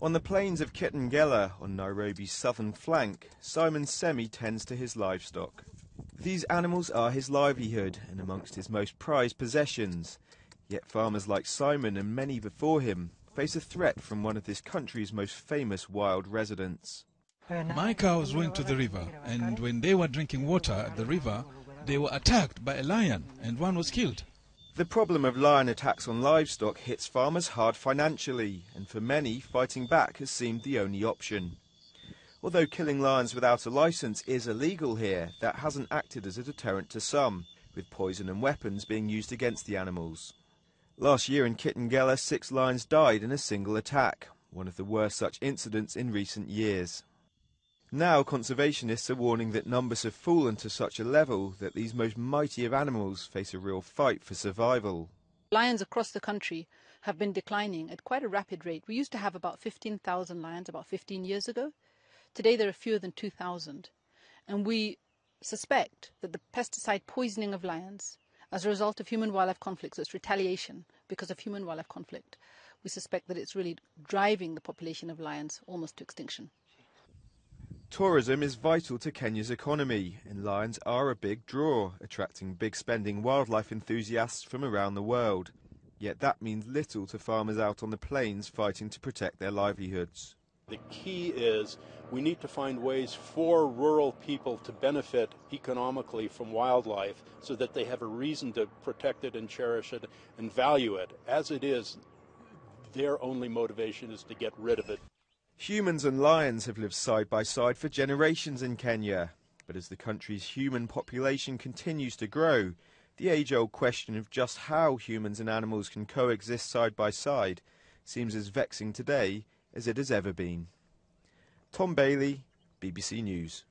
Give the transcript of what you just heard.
On the plains of Kitengela, on Nairobi's southern flank, Simon Semi tends to his livestock. These animals are his livelihood and amongst his most prized possessions. Yet farmers like Simon and many before him face a threat from one of this country's most famous wild residents. My cows went to the river, and when they were drinking water at the river, they were attacked by a lion, and one was killed. The problem of lion attacks on livestock hits farmers hard financially, and for many, fighting back has seemed the only option. Although killing lions without a license is illegal here, that hasn't acted as a deterrent to some, with poison and weapons being used against the animals. Last year in Kittengela, six lions died in a single attack, one of the worst such incidents in recent years. Now conservationists are warning that numbers have fallen to such a level that these most mighty of animals face a real fight for survival. Lions across the country have been declining at quite a rapid rate. We used to have about 15,000 lions about 15 years ago. Today there are fewer than 2,000. And we suspect that the pesticide poisoning of lions as a result of human wildlife conflicts, it's retaliation because of human wildlife conflict, we suspect that it's really driving the population of lions almost to extinction. Tourism is vital to Kenya's economy, and lions are a big draw, attracting big spending wildlife enthusiasts from around the world. Yet that means little to farmers out on the plains fighting to protect their livelihoods. The key is we need to find ways for rural people to benefit economically from wildlife so that they have a reason to protect it and cherish it and value it. As it is, their only motivation is to get rid of it. Humans and lions have lived side by side for generations in Kenya. But as the country's human population continues to grow, the age old question of just how humans and animals can coexist side by side seems as vexing today as it has ever been. Tom Bailey, BBC News.